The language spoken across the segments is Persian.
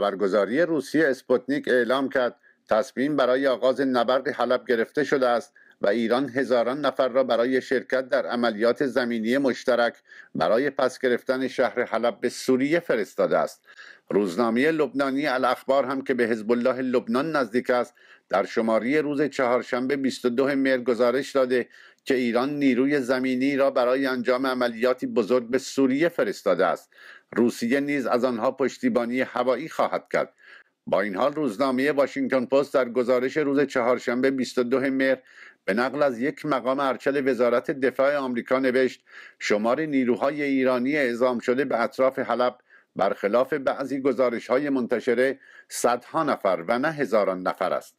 خبرگزاری روسیه اسپوتنیک اعلام کرد تصمیم برای آغاز نبرد حلب گرفته شده است و ایران هزاران نفر را برای شرکت در عملیات زمینی مشترک برای پس گرفتن شهر حلب به سوریه فرستاده است روزنامه لبنانی الاخبار هم که به حزب الله لبنان نزدیک است در شماری روز چهارشنبه 22 مهر گزارش داده که ایران نیروی زمینی را برای انجام عملیاتی بزرگ به سوریه فرستاده است روسیه نیز از آنها پشتیبانی هوایی خواهد کرد با این حال روزنامه واشنگتن پست در گزارش روز چهارشنبه 22 مهر به نقل از یک مقام ارشد وزارت دفاع آمریکا نوشت شمار نیروهای ایرانی اعزام شده به اطراف حلب برخلاف بعضی گزارش های منتشره صدها نفر و نه هزاران نفر است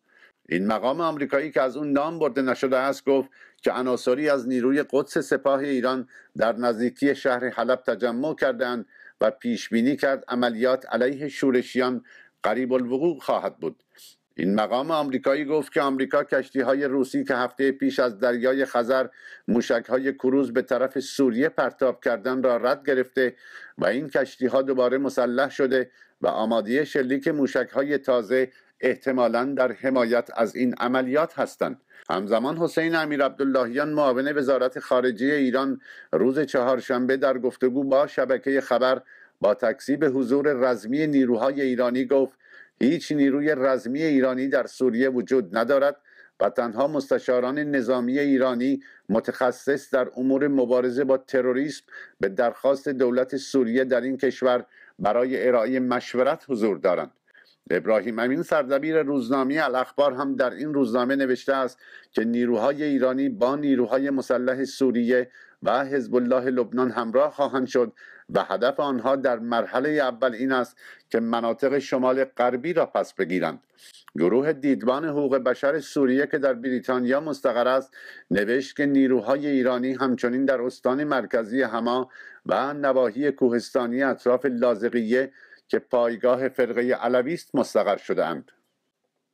این مقام آمریکایی که از اون نام برده نشده است گفت که عناصری از نیروی قدس سپاه ایران در نزدیکی شهر حلب تجمع کردند و پیش بینی کرد عملیات علیه شورشیان قریب الوقوع خواهد بود این مقام آمریکایی گفت که آمریکا کشتی های روسی که هفته پیش از دریای خزر موشک های کروز به طرف سوریه پرتاب کردن را رد گرفته و این کشتی ها دوباره مسلح شده و آماده شلیک موشک های تازه احتمالا در حمایت از این عملیات هستند همزمان حسین امیر عبداللهیان معاون وزارت خارجه ایران روز چهارشنبه در گفتگو با شبکه خبر با تکذیب حضور رزمی نیروهای ایرانی گفت هیچ نیروی رزمی ایرانی در سوریه وجود ندارد و تنها مستشاران نظامی ایرانی متخصص در امور مبارزه با تروریسم به درخواست دولت سوریه در این کشور برای ارائه مشورت حضور دارند ابراهیم امین سردبیر روزنامه الاخبار هم در این روزنامه نوشته است که نیروهای ایرانی با نیروهای مسلح سوریه و حزب الله لبنان همراه خواهند شد و هدف آنها در مرحله اول این است که مناطق شمال غربی را پس بگیرند گروه دیدبان حقوق بشر سوریه که در بریتانیا مستقر است نوشت که نیروهای ایرانی همچنین در استان مرکزی هما و نواحی کوهستانی اطراف لازقیه که پایگاه فرقه علوی است مستقر شدهاند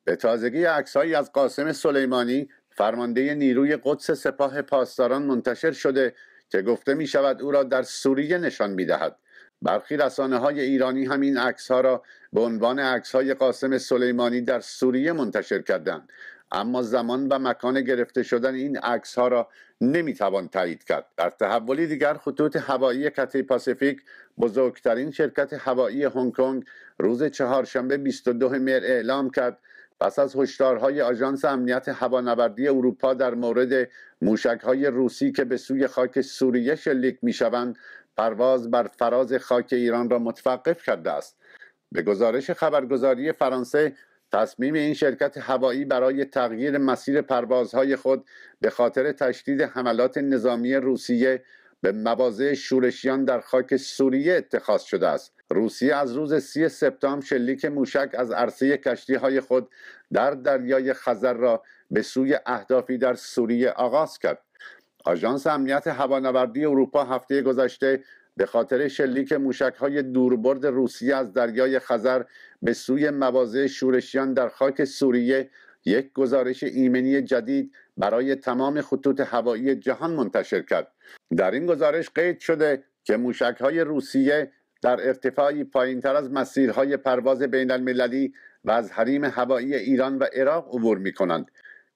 به تازگی عکسهایی از قاسم سلیمانی فرمانده نیروی قدس سپاه پاسداران منتشر شده که گفته می شود او را در سوریه نشان می دهد. برخی رسانه های ایرانی همین عکس ها را به عنوان عکس های قاسم سلیمانی در سوریه منتشر کردند اما زمان و مکان گرفته شدن این عکس ها را نمیتوان تایید کرد در تحولی دیگر خطوط هوایی کتی پاسیفیک بزرگترین شرکت هوایی هنگ کنگ روز چهارشنبه 22 مهر اعلام کرد پس از هشدارهای آژانس امنیت هوانوردی اروپا در مورد موشک های روسی که به سوی خاک سوریه شلیک می شوند پرواز بر فراز خاک ایران را متوقف کرده است به گزارش خبرگزاری فرانسه تصمیم این شرکت هوایی برای تغییر مسیر پروازهای خود به خاطر تشدید حملات نظامی روسیه به مواضع شورشیان در خاک سوریه اتخاذ شده است روسیه از روز سی سپتامبر شلیک موشک از عرصه کشتی های خود در دریای خزر را به سوی اهدافی در سوریه آغاز کرد آژانس امنیت هوانوردی اروپا هفته گذشته به خاطر شلیک موشک های دوربرد روسیه از دریای خزر به سوی مواضع شورشیان در خاک سوریه یک گزارش ایمنی جدید برای تمام خطوط هوایی جهان منتشر کرد در این گزارش قید شده که موشک های روسیه در ارتفاعی پایین تر از مسیرهای پرواز بین المللی و از حریم هوایی ایران و عراق عبور می کنند.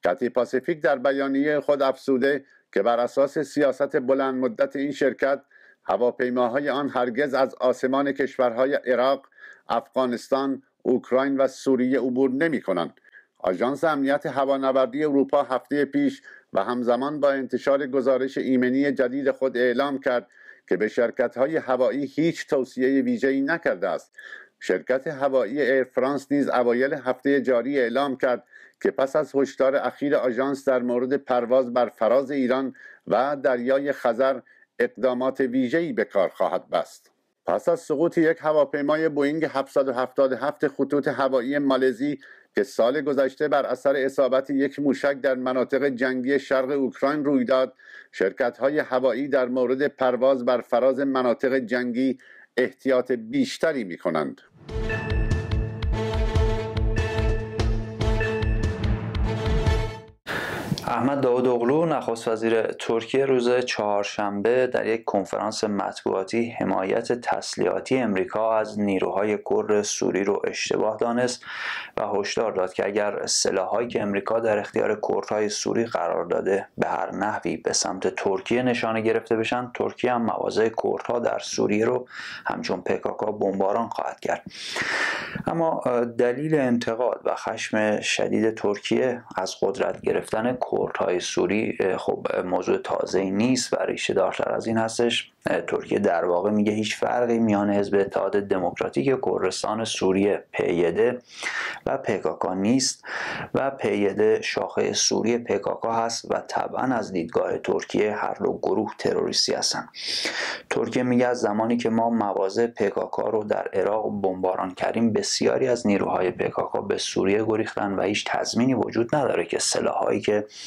کتی پاسیفیک در بیانیه خود افسوده که بر اساس سیاست بلند مدت این شرکت هواپیماهای آن هرگز از آسمان کشورهای عراق، افغانستان، اوکراین و سوریه عبور نمی کنند. آژانس امنیت هوانوردی اروپا هفته پیش و همزمان با انتشار گزارش ایمنی جدید خود اعلام کرد که به شرکت های هوایی هیچ توصیه ای نکرده است شرکت هوایی ایر فرانس نیز اوایل هفته جاری اعلام کرد که پس از هشدار اخیر آژانس در مورد پرواز بر فراز ایران و دریای خزر اقدامات ویژه‌ای به کار خواهد بست پس از سقوط یک هواپیمای بوینگ 777 خطوط هوایی مالزی که سال گذشته بر اثر اصابت یک موشک در مناطق جنگی شرق اوکراین روی داد های هوایی در مورد پرواز بر فراز مناطق جنگی احتیاط بیشتری می کنند. احمد داود اغلو نخست وزیر ترکیه روز چهارشنبه در یک کنفرانس مطبوعاتی حمایت تسلیحاتی امریکا از نیروهای کرد سوری رو اشتباه دانست و هشدار داد که اگر سلاحهایی که امریکا در اختیار کردهای سوری قرار داده به هر نحوی به سمت ترکیه نشانه گرفته بشن ترکیه هم مواضع کردها در سوریه رو همچون پکاکا بمباران خواهد کرد اما دلیل انتقاد و خشم شدید ترکیه از قدرت گرفتن های سوری خب موضوع تازه نیست و ریشه دارتر از این هستش ترکیه در واقع میگه هیچ فرقی میان حزب اتحاد دموکراتیک کردستان سوریه پیده و پکاکا نیست و پیده شاخه سوریه پکاکا هست و طبعا از دیدگاه ترکیه هر دو گروه تروریستی هستند ترکیه میگه از زمانی که ما مواضع پکاکا رو در عراق بمباران کردیم بسیاری از نیروهای پکاکا به سوریه گریختن و هیچ تضمینی وجود نداره که سلاحهایی که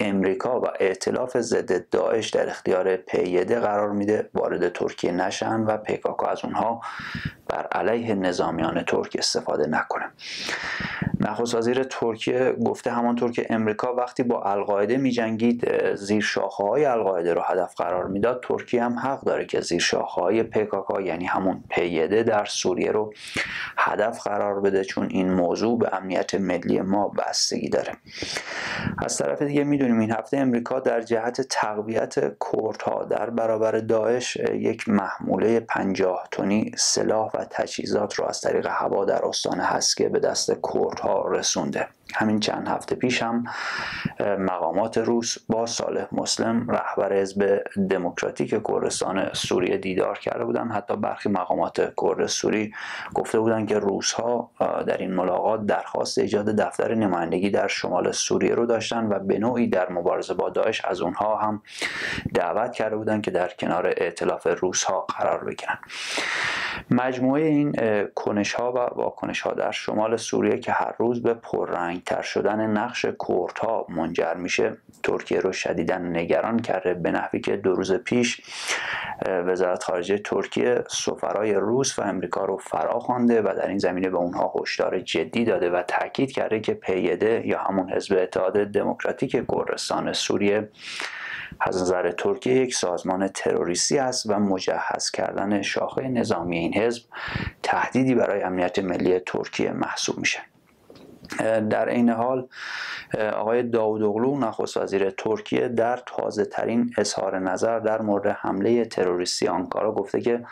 امریکا و ائتلاف ضد داعش در اختیار پیده قرار میده وارد ترکیه نشن و پیکاکا از اونها بر علیه نظامیان ترک استفاده نکنه نخست وزیر ترکیه گفته همانطور که امریکا وقتی با القاعده میجنگید زیر شاخه های القاعده رو هدف قرار میداد ترکیه هم حق داره که زیر شاخه های پکاکا یعنی همون پیده در سوریه رو هدف قرار بده چون این موضوع به امنیت ملی ما بستگی داره از طرف دیگه میدونیم این هفته امریکا در جهت تقویت کردها در برابر داعش یک محموله پنجاه تنی سلاح و تجهیزات را از طریق هوا در استان هسکه به دست کردها رسونده همین چند هفته پیش هم مقامات روس با صالح مسلم رهبر حزب دموکراتیک کردستان سوریه دیدار کرده بودند حتی برخی مقامات کرد سوری گفته بودند که روس ها در این ملاقات درخواست ایجاد دفتر نمایندگی در شمال سوریه رو داشتن و به نوعی در مبارزه با داعش از اونها هم دعوت کرده بودند که در کنار ائتلاف روس ها قرار بگیرن مجموعه این کنش ها و واکنش ها در شمال سوریه که هر روز به پررنگ تنگتر شدن نقش کردها منجر میشه ترکیه رو شدیدن نگران کرده به نحوی که دو روز پیش وزارت خارجه ترکیه سفرای روس و امریکا رو فرا خوانده و در این زمینه به اونها هشدار جدی داده و تاکید کرده که پیده یا همون حزب اتحاد دموکراتیک کردستان سوریه از نظر ترکیه یک سازمان تروریستی است و مجهز کردن شاخه نظامی این حزب تهدیدی برای امنیت ملی ترکیه محسوب میشه در عین حال آقای داود اغلو نخست وزیر ترکیه در تازه ترین اظهار نظر در مورد حمله تروریستی آنکارا گفته که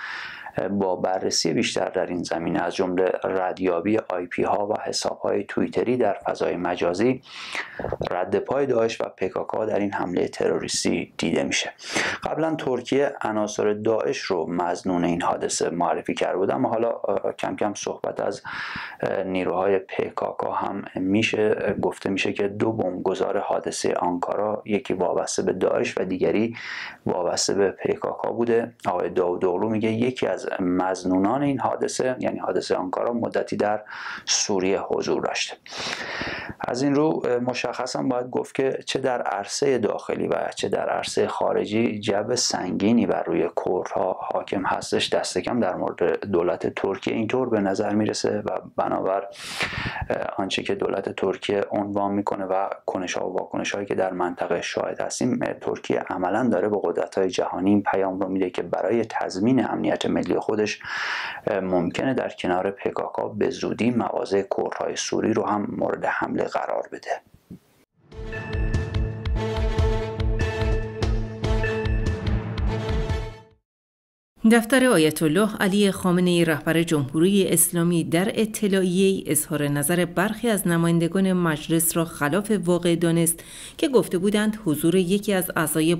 با بررسی بیشتر در این زمینه از جمله ردیابی آی پی ها و حساب های توییتری در فضای مجازی رد پای داعش و پکاکا در این حمله تروریستی دیده میشه قبلا ترکیه عناصر داعش رو مزنون این حادثه معرفی کرده بود اما حالا کم کم صحبت از نیروهای پکاکا هم میشه گفته میشه که دو بمبگذار حادثه آنکارا یکی وابسته به داعش و دیگری وابسته به پکاکا بوده آقای داود میگه یکی از مزنونان این حادثه یعنی حادثه آنکارا مدتی در سوریه حضور داشته از این رو مشخصا باید گفت که چه در عرصه داخلی و چه در عرصه خارجی جب سنگینی بر روی کردها حاکم هستش دست کم در مورد دولت ترکیه اینطور به نظر میرسه و بنابر آنچه که دولت ترکیه عنوان میکنه و کنش ها و واکنش هایی که در منطقه شاهد هستیم ترکیه عملا داره به قدرت های جهانی این پیام رو میده که برای تضمین امنیت ملی خودش ممکنه در کنار پکاکا به زودی مواضع کردهای سوری رو هم مورد حمله قرار بده دفتر آیت الله علی خامنه رهبر جمهوری اسلامی در اطلاعیه اظهار نظر برخی از نمایندگان مجلس را خلاف واقع دانست که گفته بودند حضور یکی از اعضای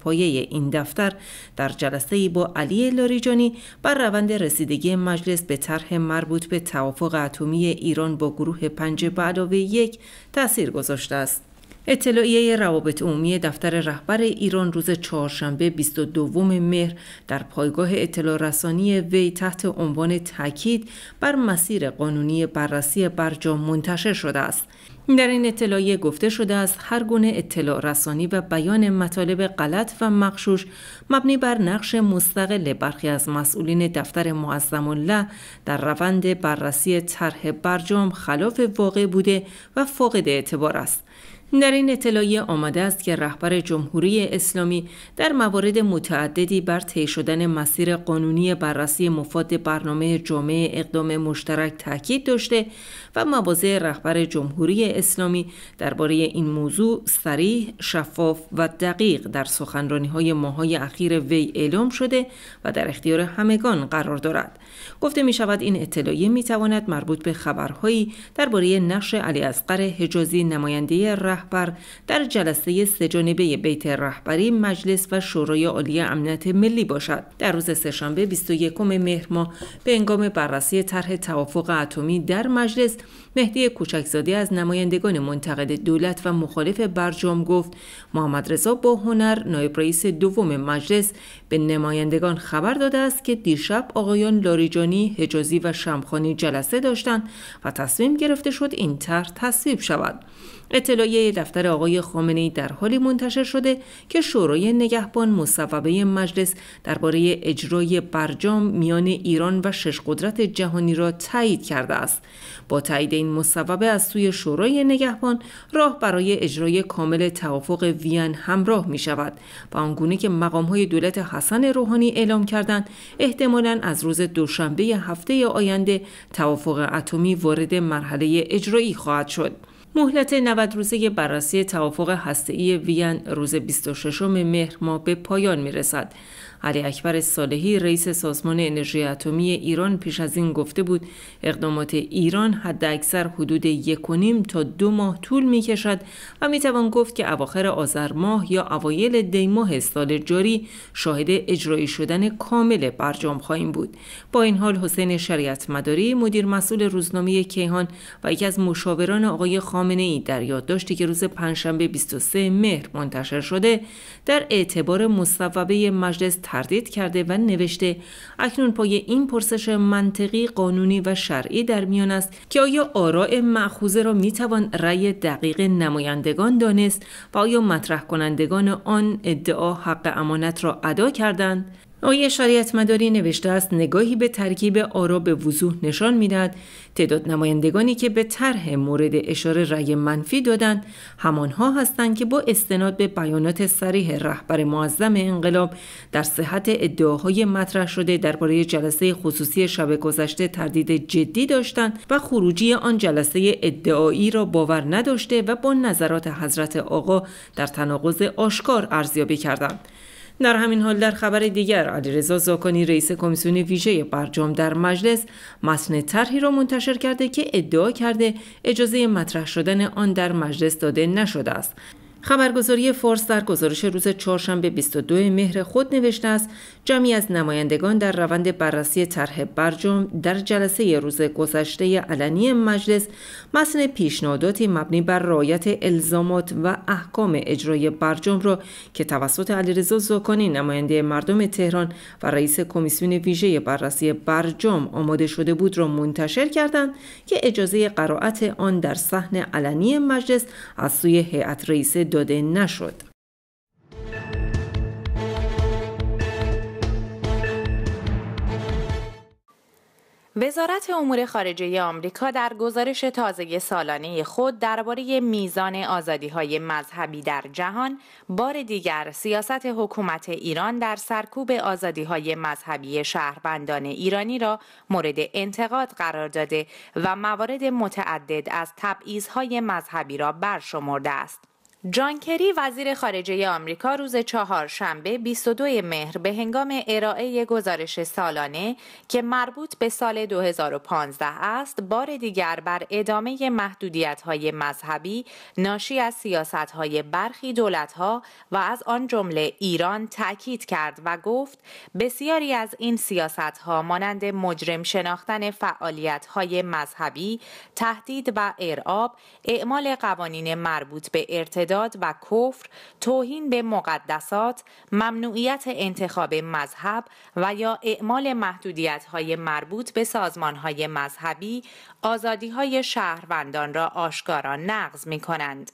پایه این دفتر در جلسه با علی لاریجانی بر روند رسیدگی مجلس به طرح مربوط به توافق اتمی ایران با گروه پنج به یک تاثیر گذاشته است. اطلاعیه روابط عمومی دفتر رهبر ایران روز چهارشنبه 22 مهر در پایگاه اطلاع رسانی وی تحت عنوان تاکید بر مسیر قانونی بررسی برجام منتشر شده است. در این اطلاعیه گفته شده است هر گونه اطلاع رسانی و بیان مطالب غلط و مخشوش مبنی بر نقش مستقل برخی از مسئولین دفتر معظم الله در روند بررسی طرح برجام خلاف واقع بوده و فاقد اعتبار است. در این اطلاعیه آمده است که رهبر جمهوری اسلامی در موارد متعددی بر طی شدن مسیر قانونی بررسی مفاد برنامه جامعه اقدام مشترک تاکید داشته و مواضع رهبر جمهوری اسلامی درباره این موضوع سریح، شفاف و دقیق در سخنرانی های ماهای اخیر وی اعلام شده و در اختیار همگان قرار دارد. گفته می شود این اطلاعیه می تواند مربوط به خبرهایی درباره نقش علی اصغر حجازی نماینده رهبر رهبر در جلسه سهجانبه بیت رهبری مجلس و شورای عالی امنیت ملی باشد در روز سهشنبه 21 مهر ماه به هنگام بررسی طرح توافق اتمی در مجلس مهدی کوچکزاده از نمایندگان منتقد دولت و مخالف برجام گفت محمد رضا با هنر نایب رئیس دوم مجلس به نمایندگان خبر داده است که دیشب آقایان لاریجانی، حجازی و شمخانی جلسه داشتند و تصمیم گرفته شد این طرح تصویب شود. اطلاعیه دفتر آقای خامنه‌ای در حالی منتشر شده که شورای نگهبان مصوبه مجلس درباره اجرای برجام میان ایران و شش قدرت جهانی را تایید کرده است. با تایید این مصوبه از سوی شورای نگهبان راه برای اجرای کامل توافق وین همراه می شود و آنگونه که های دولت حسن روحانی اعلام کردند احتمالا از روز دوشنبه هفته آینده توافق اتمی وارد مرحله اجرایی خواهد شد. مهلت 90 روزه بررسی توافق هسته‌ای وین روز 26 مهر ما به پایان می‌رسد. علی اکبر صالحی رئیس سازمان انرژی اتمی ایران پیش از این گفته بود اقدامات ایران حد اکثر حدود یکونیم تا دو ماه طول می کشد و می توان گفت که اواخر آذر ماه یا اوایل دی ماه سال جاری شاهد اجرایی شدن کامل برجام خواهیم بود با این حال حسین شریعت مداری مدیر مسئول روزنامه کیهان و یکی از مشاوران آقای خامنه ای در یادداشتی که روز پنجشنبه 23 مهر منتشر شده در اعتبار مصوبه مجلس تردید کرده و نوشته اکنون پای این پرسش منطقی قانونی و شرعی در میان است که آیا آراء معخوزه را میتوان رأی دقیق نمایندگان دانست و آیا مطرح کنندگان آن ادعا حق امانت را ادا کردند آقای شریعت مداری نوشته است نگاهی به ترکیب آرا به وضوح نشان میدهد تعداد نمایندگانی که به طرح مورد اشاره رأی منفی دادند همانها هستند که با استناد به بیانات سریح رهبر معظم انقلاب در صحت ادعاهای مطرح شده درباره جلسه خصوصی شب گذشته تردید جدی داشتند و خروجی آن جلسه ادعایی را باور نداشته و با نظرات حضرت آقا در تناقض آشکار ارزیابی کردند در همین حال در خبر دیگر علیرضا زاکانی رئیس کمیسیون ویژه برجام در مجلس متن طرحی را منتشر کرده که ادعا کرده اجازه مطرح شدن آن در مجلس داده نشده است خبرگزاری فارس در گزارش روز چهارشنبه 22 مهر خود نوشته است جمعی از نمایندگان در روند بررسی طرح برجام در جلسه روز گذشته علنی مجلس متن پیشنهاداتی مبنی بر رعایت الزامات و احکام اجرای برجام را که توسط علیرضا زاکانی نماینده مردم تهران و رئیس کمیسیون ویژه بررسی برجام آماده شده بود را منتشر کردند که اجازه قرائت آن در صحن علنی مجلس از سوی هیئت رئیسه داده نشد. وزارت امور خارجه آمریکا در گزارش تازه سالانه خود درباره میزان آزادی های مذهبی در جهان بار دیگر سیاست حکومت ایران در سرکوب آزادی های مذهبی شهروندان ایرانی را مورد انتقاد قرار داده و موارد متعدد از تبعیض مذهبی را برشمرده است. جان کری وزیر خارجه آمریکا روز شنبه 22 مهر به هنگام ارائه گزارش سالانه که مربوط به سال 2015 است بار دیگر بر ادامه محدودیت های مذهبی ناشی از سیاست های برخی دولت ها و از آن جمله ایران تاکید کرد و گفت بسیاری از این سیاست ها مانند مجرم شناختن فعالیت های مذهبی تهدید و ارعاب اعمال قوانین مربوط به ارتداد و کفر، توهین به مقدسات، ممنوعیت انتخاب مذهب و یا اعمال محدودیت های مربوط به سازمان های مذهبی، آزادی های شهروندان را آشکارا نقض می کنند.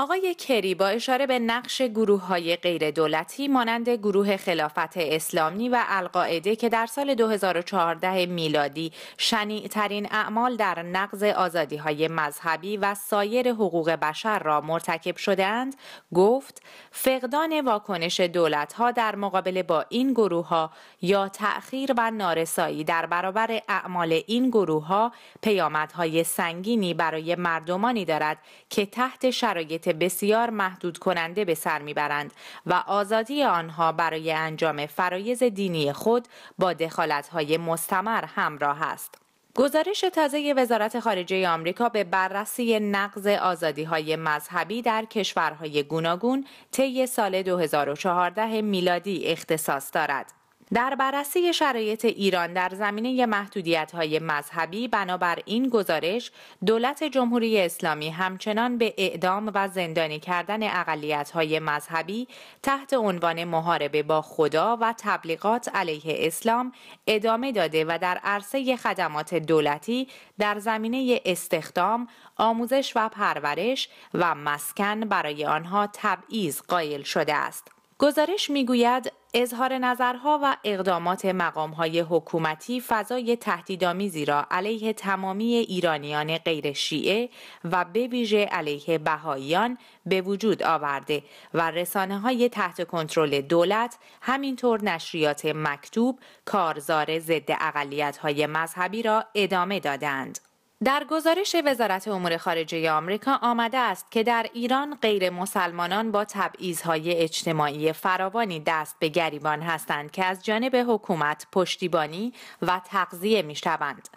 آقای کری با اشاره به نقش گروه های غیر دولتی مانند گروه خلافت اسلامی و القاعده که در سال 2014 میلادی شنیع ترین اعمال در نقض آزادی های مذهبی و سایر حقوق بشر را مرتکب شدند گفت فقدان واکنش دولت ها در مقابل با این گروه ها یا تأخیر و نارسایی در برابر اعمال این گروه ها پیامدهای سنگینی برای مردمانی دارد که تحت شرایط بسیار محدود کننده به سر میبرند و آزادی آنها برای انجام فرایز دینی خود با دخالتهای مستمر همراه است. گزارش تازه وزارت خارجه آمریکا به بررسی نقض آزادی های مذهبی در کشورهای گوناگون طی سال 2014 میلادی اختصاص دارد. در بررسی شرایط ایران در زمینه محدودیت های مذهبی بنابر این گزارش دولت جمهوری اسلامی همچنان به اعدام و زندانی کردن اقلیت های مذهبی تحت عنوان محاربه با خدا و تبلیغات علیه اسلام ادامه داده و در عرصه خدمات دولتی در زمینه استخدام، آموزش و پرورش و مسکن برای آنها تبعیض قائل شده است. گزارش میگوید اظهار نظرها و اقدامات مقامهای حکومتی فضای تهدیدآمیزی را علیه تمامی ایرانیان غیر شیعه و به ویژه علیه بهاییان به وجود آورده و رسانه های تحت کنترل دولت همینطور نشریات مکتوب کارزار ضد اقلیت های مذهبی را ادامه دادند. در گزارش وزارت امور خارجه آمریکا آمده است که در ایران غیر مسلمانان با تبعیضهای اجتماعی فراوانی دست به گریبان هستند که از جانب حکومت پشتیبانی و می میشوند.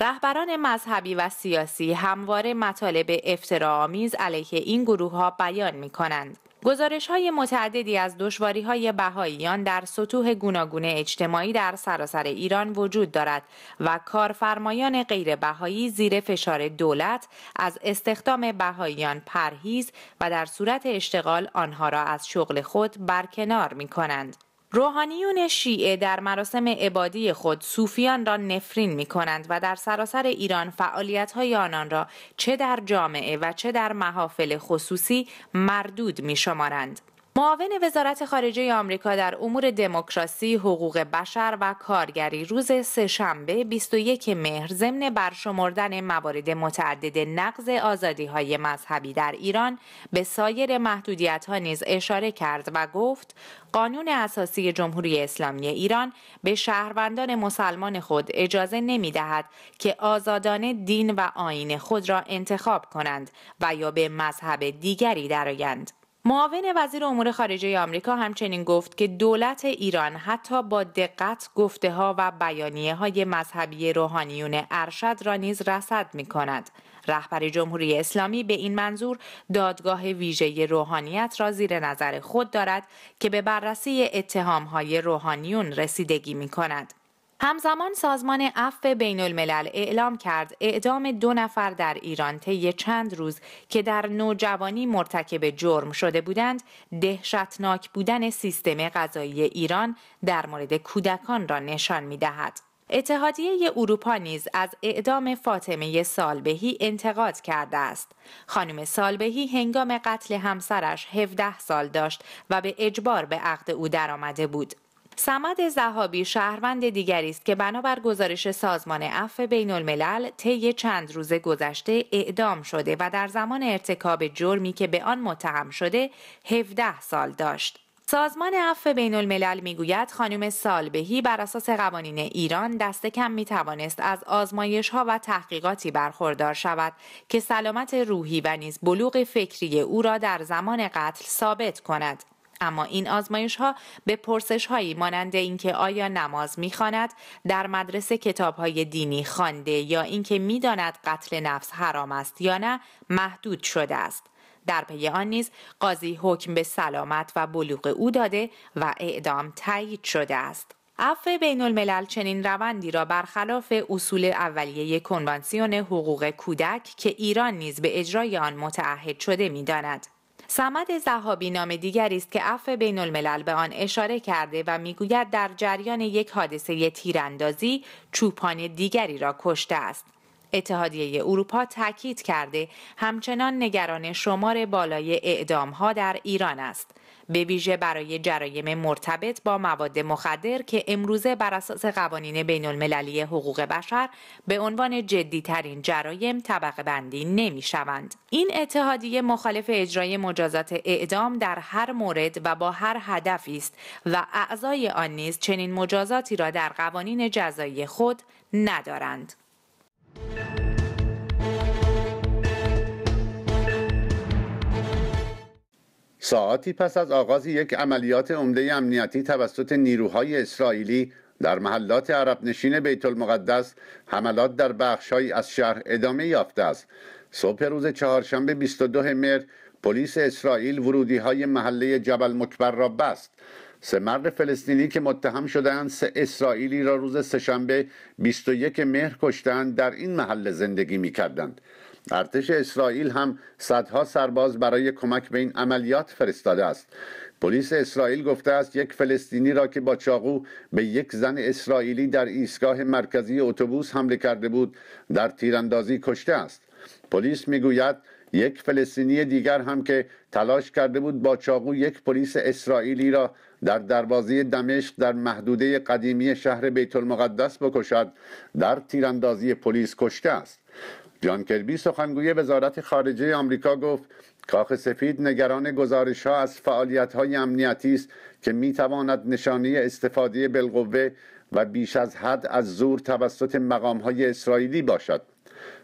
رهبران مذهبی و سیاسی همواره مطالب افترامیز علیه این گروه ها بیان می کنند. گزارش های متعددی از دشواری های بهاییان در سطوح گوناگون اجتماعی در سراسر ایران وجود دارد و کارفرمایان غیر بهایی زیر فشار دولت از استخدام بهاییان پرهیز و در صورت اشتغال آنها را از شغل خود برکنار می کنند. روحانیون شیعه در مراسم عبادی خود صوفیان را نفرین می کنند و در سراسر ایران فعالیت های آنان را چه در جامعه و چه در محافل خصوصی مردود می شمارند. معاون وزارت خارجه آمریکا در امور دموکراسی، حقوق بشر و کارگری روز سهشنبه 21 مهر ضمن برشمردن موارد متعدد نقض آزادی های مذهبی در ایران به سایر محدودیت ها نیز اشاره کرد و گفت قانون اساسی جمهوری اسلامی ایران به شهروندان مسلمان خود اجازه نمی دهد که آزادانه دین و آین خود را انتخاب کنند و یا به مذهب دیگری درآیند. معاون وزیر امور خارجه آمریکا همچنین گفت که دولت ایران حتی با دقت گفته ها و بیانیه های مذهبی روحانیون ارشد را نیز رسد می کند. رهبر جمهوری اسلامی به این منظور دادگاه ویژه روحانیت را زیر نظر خود دارد که به بررسی اتهام های روحانیون رسیدگی می کند. همزمان سازمان عفو بین الملل اعلام کرد اعدام دو نفر در ایران طی چند روز که در نوجوانی مرتکب جرم شده بودند دهشتناک بودن سیستم غذایی ایران در مورد کودکان را نشان می دهد. اتحادیه اروپا نیز از اعدام فاطمه سالبهی انتقاد کرده است. خانم سالبهی هنگام قتل همسرش 17 سال داشت و به اجبار به عقد او درآمده بود. سمد زهابی شهروند دیگری است که بنابر گزارش سازمان اف بین الملل طی چند روز گذشته اعدام شده و در زمان ارتکاب جرمی که به آن متهم شده 17 سال داشت. سازمان عفو بین الملل میگوید خانم سالبهی بر اساس قوانین ایران دست کم می توانست از آزمایش ها و تحقیقاتی برخوردار شود که سلامت روحی و نیز بلوغ فکری او را در زمان قتل ثابت کند. اما این آزمایش ها به پرسش هایی مانند اینکه آیا نماز میخواند در مدرسه کتاب های دینی خوانده یا اینکه میداند قتل نفس حرام است یا نه محدود شده است در پی آن نیز قاضی حکم به سلامت و بلوغ او داده و اعدام تایید شده است عفو بین الملل چنین روندی را برخلاف اصول اولیه کنوانسیون حقوق کودک که ایران نیز به اجرای آن متعهد شده میداند سمد زهابی نام دیگری است که عفو بین الملل به آن اشاره کرده و میگوید در جریان یک حادثه تیراندازی چوپان دیگری را کشته است اتحادیه اروپا تاکید کرده همچنان نگران شمار بالای ها در ایران است به ویژه برای جرایم مرتبط با مواد مخدر که امروزه بر اساس قوانین بین المللی حقوق بشر به عنوان ترین جرایم طبقه بندی نمی شوند. این اتحادیه مخالف اجرای مجازات اعدام در هر مورد و با هر هدفی است و اعضای آن نیز چنین مجازاتی را در قوانین جزایی خود ندارند. ساعتی پس از آغاز یک عملیات عمده امنیتی توسط نیروهای اسرائیلی در محلات عرب نشین بیت المقدس حملات در بخشهایی از شهر ادامه یافته است صبح روز چهارشنبه 22 مهر پلیس اسرائیل ورودی های محله جبل مکبر را بست سه مرد فلسطینی که متهم شدند سه اسرائیلی را روز سهشنبه 21 مهر کشتند در این محله زندگی می ارتش اسرائیل هم صدها سرباز برای کمک به این عملیات فرستاده است پلیس اسرائیل گفته است یک فلسطینی را که با چاقو به یک زن اسرائیلی در ایستگاه مرکزی اتوبوس حمله کرده بود در تیراندازی کشته است پلیس میگوید یک فلسطینی دیگر هم که تلاش کرده بود با چاقو یک پلیس اسرائیلی را در دروازه دمشق در محدوده قدیمی شهر بیت المقدس بکشد در تیراندازی پلیس کشته است جان کربی سخنگوی وزارت خارجه آمریکا گفت کاخ سفید نگران گزارش ها از فعالیت های امنیتی است که می تواند نشانه استفاده بالقوه و بیش از حد از زور توسط مقام های اسرائیلی باشد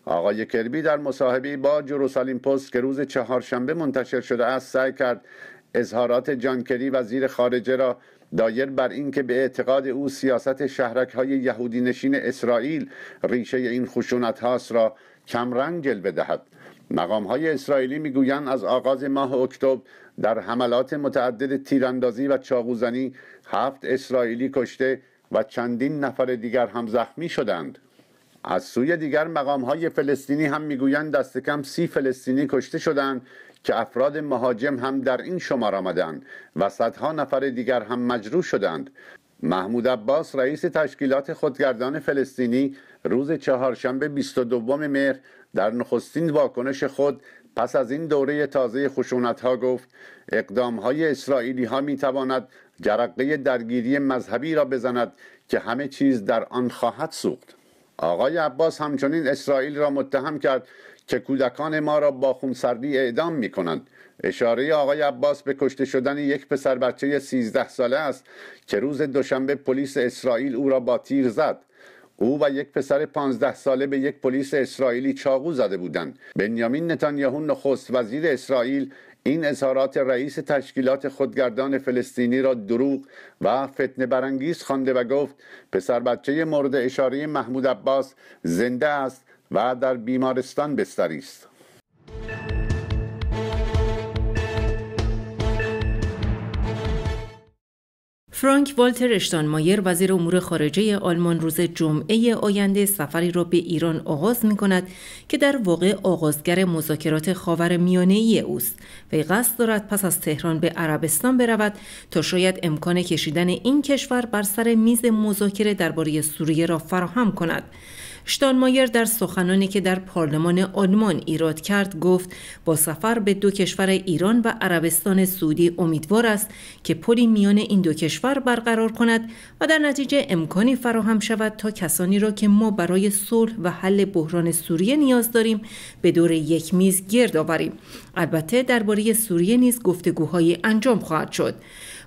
آقای کربی در مصاحبه با جروسالیم پست که روز چهارشنبه منتشر شده است سعی کرد اظهارات جان کری وزیر خارجه را دایر بر اینکه به اعتقاد او سیاست شهرک های یهودی نشین اسرائیل ریشه این خشونت هاست را رنگ جلوه دهد مقام های اسرائیلی میگویند از آغاز ماه اکتبر در حملات متعدد تیراندازی و چاقوزنی هفت اسرائیلی کشته و چندین نفر دیگر هم زخمی شدند از سوی دیگر مقام های فلسطینی هم میگویند دست کم سی فلسطینی کشته شدند که افراد مهاجم هم در این شمار آمدند و صدها نفر دیگر هم مجروح شدند محمود عباس رئیس تشکیلات خودگردان فلسطینی روز چهارشنبه 22 مهر در نخستین واکنش خود پس از این دوره تازه خشونت ها گفت اقدام های اسرائیلی ها می تواند جرقه درگیری مذهبی را بزند که همه چیز در آن خواهد سوخت آقای عباس همچنین اسرائیل را متهم کرد که کودکان ما را با خونسردی اعدام می کنند اشاره آقای عباس به کشته شدن یک پسر بچه 13 ساله است که روز دوشنبه پلیس اسرائیل او را با تیر زد او و یک پسر پانزده ساله به یک پلیس اسرائیلی چاقو زده بودند بنیامین نتانیاهو نخست وزیر اسرائیل این اظهارات رئیس تشکیلات خودگردان فلسطینی را دروغ و فتنه برانگیز خوانده و گفت پسر بچه مورد اشاره محمود عباس زنده است و در بیمارستان بستری است فرانک والتر مایر وزیر امور خارجه آلمان روز جمعه آینده سفری را به ایران آغاز می کند که در واقع آغازگر مذاکرات خاور میانه ای اوست وی قصد دارد پس از تهران به عربستان برود تا شاید امکان کشیدن این کشور بر سر میز مذاکره درباره سوریه را فراهم کند شتانمایر در سخنانی که در پارلمان آلمان ایراد کرد گفت با سفر به دو کشور ایران و عربستان سعودی امیدوار است که پلی میان این دو کشور برقرار کند و در نتیجه امکانی فراهم شود تا کسانی را که ما برای صلح و حل بحران سوریه نیاز داریم به دور یک میز گرد آوریم البته درباره سوریه نیز گفتگوهایی انجام خواهد شد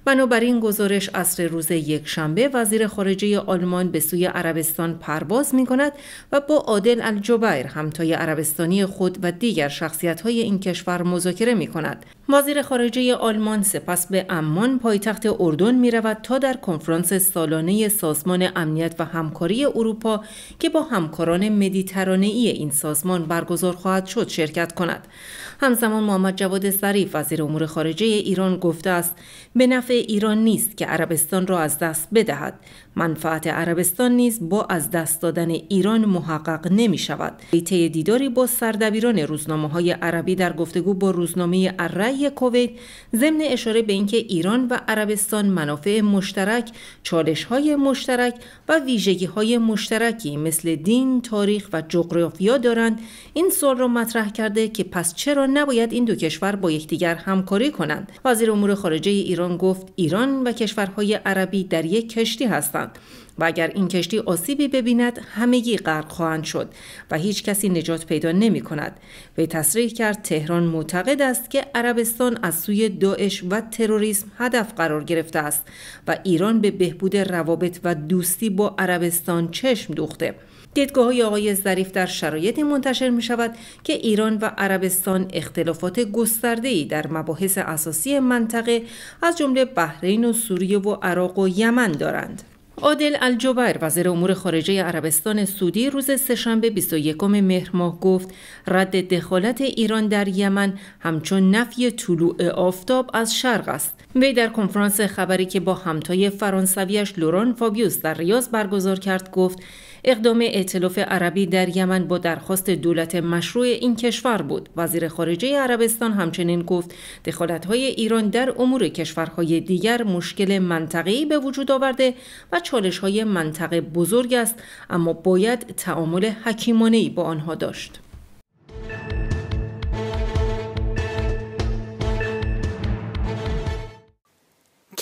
بنابراین گزارش اصر روز یک شنبه وزیر خارجه آلمان به سوی عربستان پرواز می کند و با عادل الجبیر همتای عربستانی خود و دیگر شخصیت های این کشور مذاکره می کند وزیر خارجه آلمان سپس به امان پایتخت اردن می رود تا در کنفرانس سالانه سازمان امنیت و همکاری اروپا که با همکاران مدیترانه ای این سازمان برگزار خواهد شد شرکت کند. همزمان محمد جواد ظریف وزیر امور خارجه ایران گفته است به نفع ایران نیست که عربستان را از دست بدهد. منفعت عربستان نیز با از دست دادن ایران محقق نمی شود. دیداری با سردبیران روزنامه های عربی در گفتگو با روزنامه الرأی علیه کویت ضمن اشاره به اینکه ایران و عربستان منافع مشترک، چالش‌های مشترک و ویژگی‌های مشترکی مثل دین، تاریخ و جغرافیا دارند، این سوال را مطرح کرده که پس چرا نباید این دو کشور با یکدیگر همکاری کنند؟ وزیر امور خارجه ایران گفت ایران و کشورهای عربی در یک کشتی هستند. و اگر این کشتی آسیبی ببیند همگی غرق خواهند شد و هیچ کسی نجات پیدا نمی کند وی تصریح کرد تهران معتقد است که عربستان از سوی داعش و تروریسم هدف قرار گرفته است و ایران به بهبود روابط و دوستی با عربستان چشم دوخته دیدگاه های آقای ظریف در شرایطی منتشر می شود که ایران و عربستان اختلافات گسترده در مباحث اساسی منطقه از جمله بحرین و سوریه و عراق و یمن دارند. عادل الجبر وزیر امور خارجه عربستان سعودی روز سهشنبه 21 مهر ماه گفت رد دخالت ایران در یمن همچون نفی طلوع آفتاب از شرق است وی در کنفرانس خبری که با همتای فرانسویش لوران فابیوس در ریاض برگزار کرد گفت اقدام ائتلاف عربی در یمن با درخواست دولت مشروع این کشور بود وزیر خارجه عربستان همچنین گفت های ایران در امور کشورهای دیگر مشکل منطقه‌ای به وجود آورده و های منطقه بزرگ است اما باید تعامل حکیمانه با آنها داشت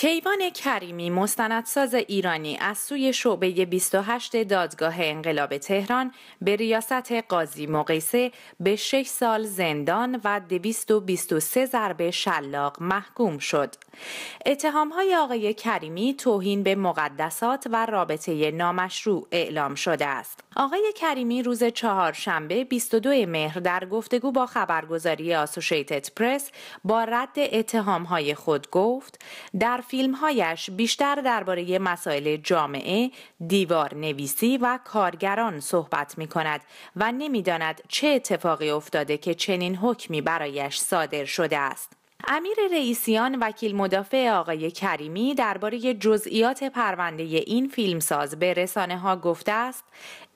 کیوان کریمی مستندساز ایرانی از سوی شعبه 28 دادگاه انقلاب تهران به ریاست قاضی مقیسه به 6 سال زندان و 223 ضربه شلاق محکوم شد. اتهامهای آقای کریمی توهین به مقدسات و رابطه نامشروع اعلام شده است. آقای کریمی روز چهارشنبه 22 مهر در گفتگو با خبرگزاری آسوشیتد پرس با رد اتهامهای خود گفت در فیلمهایش بیشتر درباره مسائل جامعه، دیوار نویسی و کارگران صحبت می کند و نمیداند چه اتفاقی افتاده که چنین حکمی برایش صادر شده است. امیر رئیسیان وکیل مدافع آقای کریمی درباره جزئیات پرونده این فیلمساز به رسانه ها گفته است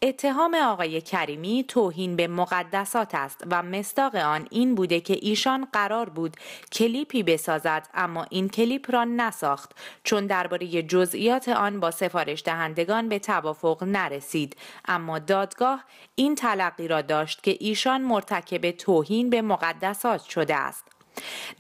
اتهام آقای کریمی توهین به مقدسات است و مستاق آن این بوده که ایشان قرار بود کلیپی بسازد اما این کلیپ را نساخت چون درباره جزئیات آن با سفارش دهندگان به توافق نرسید اما دادگاه این تلقی را داشت که ایشان مرتکب توهین به مقدسات شده است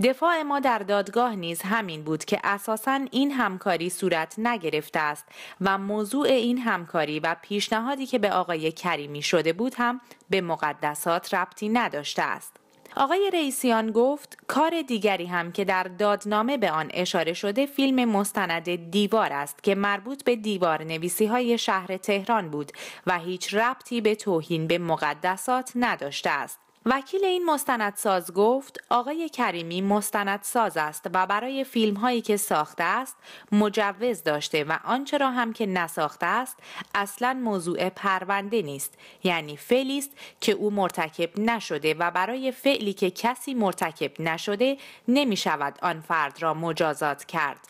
دفاع ما در دادگاه نیز همین بود که اساسا این همکاری صورت نگرفته است و موضوع این همکاری و پیشنهادی که به آقای کریمی شده بود هم به مقدسات ربطی نداشته است. آقای رئیسیان گفت کار دیگری هم که در دادنامه به آن اشاره شده فیلم مستند دیوار است که مربوط به دیوار نویسی های شهر تهران بود و هیچ ربطی به توهین به مقدسات نداشته است وکیل این مستندساز گفت آقای کریمی مستندساز است و برای فیلم هایی که ساخته است مجوز داشته و آنچه را هم که نساخته است اصلا موضوع پرونده نیست یعنی فعلی است که او مرتکب نشده و برای فعلی که کسی مرتکب نشده نمی شود آن فرد را مجازات کرد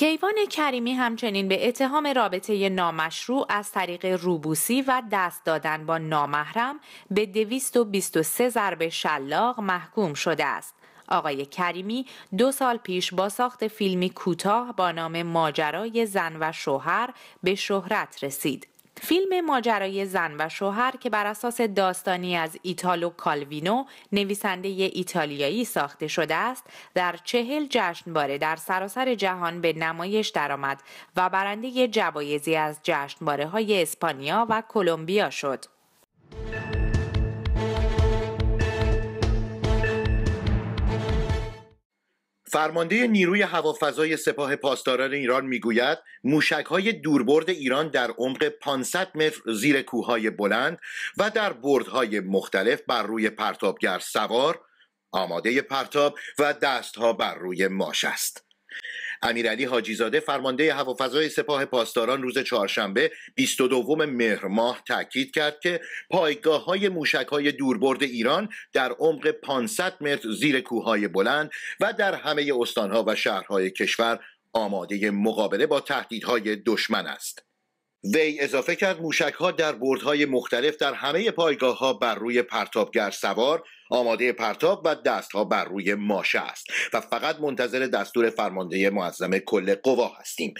کیوان کریمی همچنین به اتهام رابطه نامشروع از طریق روبوسی و دست دادن با نامحرم به 223 ضرب شلاق محکوم شده است. آقای کریمی دو سال پیش با ساخت فیلمی کوتاه با نام ماجرای زن و شوهر به شهرت رسید. فیلم ماجرای زن و شوهر که بر اساس داستانی از ایتالو کالوینو نویسنده ایتالیایی ساخته شده است در چهل جشنواره در سراسر جهان به نمایش درآمد و برنده جوایزی از جشنواره های اسپانیا و کلمبیا شد. فرمانده نیروی هوافضای سپاه پاسداران ایران میگوید های دوربرد ایران در عمق 500 متر زیر کوههای بلند و در بردهای مختلف بر روی پرتابگر سوار آماده پرتاب و دستها بر روی ماش است امیرعلی حاجیزاده فرمانده هوافضای سپاه پاسداران روز چهارشنبه 22 مهر ماه تاکید کرد که پایگاه های موشک های دوربرد ایران در عمق 500 متر زیر کوههای بلند و در همه استانها و شهرهای کشور آماده مقابله با تهدیدهای دشمن است وی اضافه کرد موشک ها در بردهای مختلف در همه پایگاه ها بر روی پرتابگر سوار آماده پرتاب و دستها بر روی ماشه است و فقط منتظر دستور فرمانده معظم کل قوا هستیم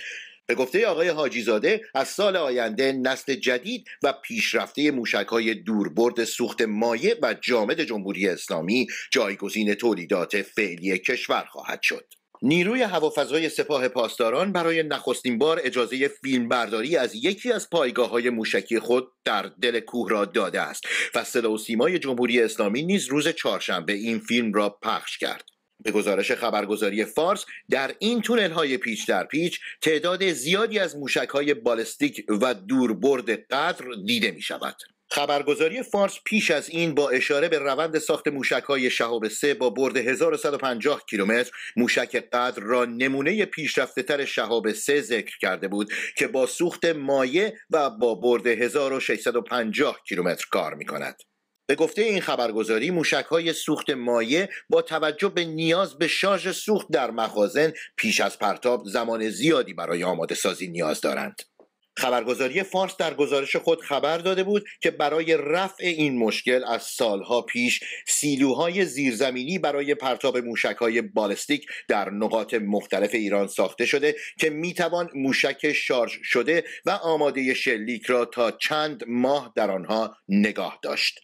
به گفته آقای حاجیزاده از سال آینده نسل جدید و پیشرفته موشک های دوربرد سوخت مایع و جامد جمهوری اسلامی جایگزین تولیدات فعلی کشور خواهد شد نیروی هوافضای سپاه پاسداران برای نخستین بار اجازه فیلمبرداری از یکی از پایگاه های موشکی خود در دل کوه را داده است و صدا و سیمای جمهوری اسلامی نیز روز چهارشنبه این فیلم را پخش کرد به گزارش خبرگزاری فارس در این تونل های پیچ در پیچ تعداد زیادی از موشک های بالستیک و دوربرد قدر دیده می شود خبرگزاری فارس پیش از این با اشاره به روند ساخت موشک های شهاب 3 با برد 1150 کیلومتر موشک قدر را نمونه پیشرفته تر شهاب 3 ذکر کرده بود که با سوخت مایه و با برد 1650 کیلومتر کار می کند. به گفته این خبرگزاری موشک های سوخت مایه با توجه به نیاز به شارژ سوخت در مخازن پیش از پرتاب زمان زیادی برای آماده سازی نیاز دارند. خبرگزاری فارس در گزارش خود خبر داده بود که برای رفع این مشکل از سالها پیش سیلوهای زیرزمینی برای پرتاب موشکهای بالستیک در نقاط مختلف ایران ساخته شده که میتوان موشک شارژ شده و آماده شلیک را تا چند ماه در آنها نگاه داشت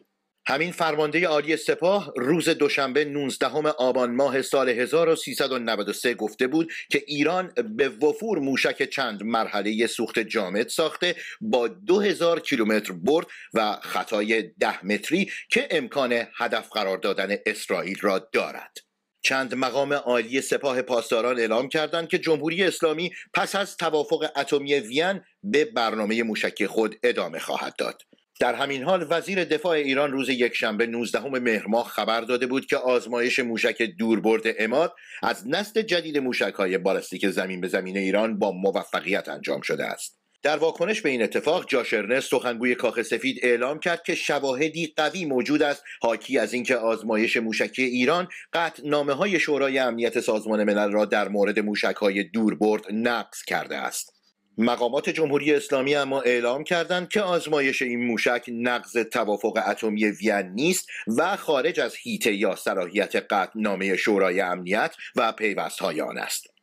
همین فرمانده عالی سپاه روز دوشنبه 19 آبان ماه سال 1393 گفته بود که ایران به وفور موشک چند مرحله سوخت جامد ساخته با 2000 کیلومتر برد و خطای 10 متری که امکان هدف قرار دادن اسرائیل را دارد. چند مقام عالی سپاه پاسداران اعلام کردند که جمهوری اسلامی پس از توافق اتمی وین به برنامه موشک خود ادامه خواهد داد. در همین حال وزیر دفاع ایران روز یکشنبه 19 مهر ماه خبر داده بود که آزمایش موشک دوربرد اماد از نسل جدید موشک‌های بالستیک زمین به زمین ایران با موفقیت انجام شده است. در واکنش به این اتفاق جاشرنس سخنگوی کاخ سفید اعلام کرد که شواهدی قوی موجود است حاکی از اینکه آزمایش موشکی ایران قط نامه های شورای امنیت سازمان ملل را در مورد موشک های دوربرد نقض کرده است مقامات جمهوری اسلامی اما اعلام کردند که آزمایش این موشک نقض توافق اتمی وین نیست و خارج از هیته یا صلاحیت قطعنامه شورای امنیت و پیوستهای آن است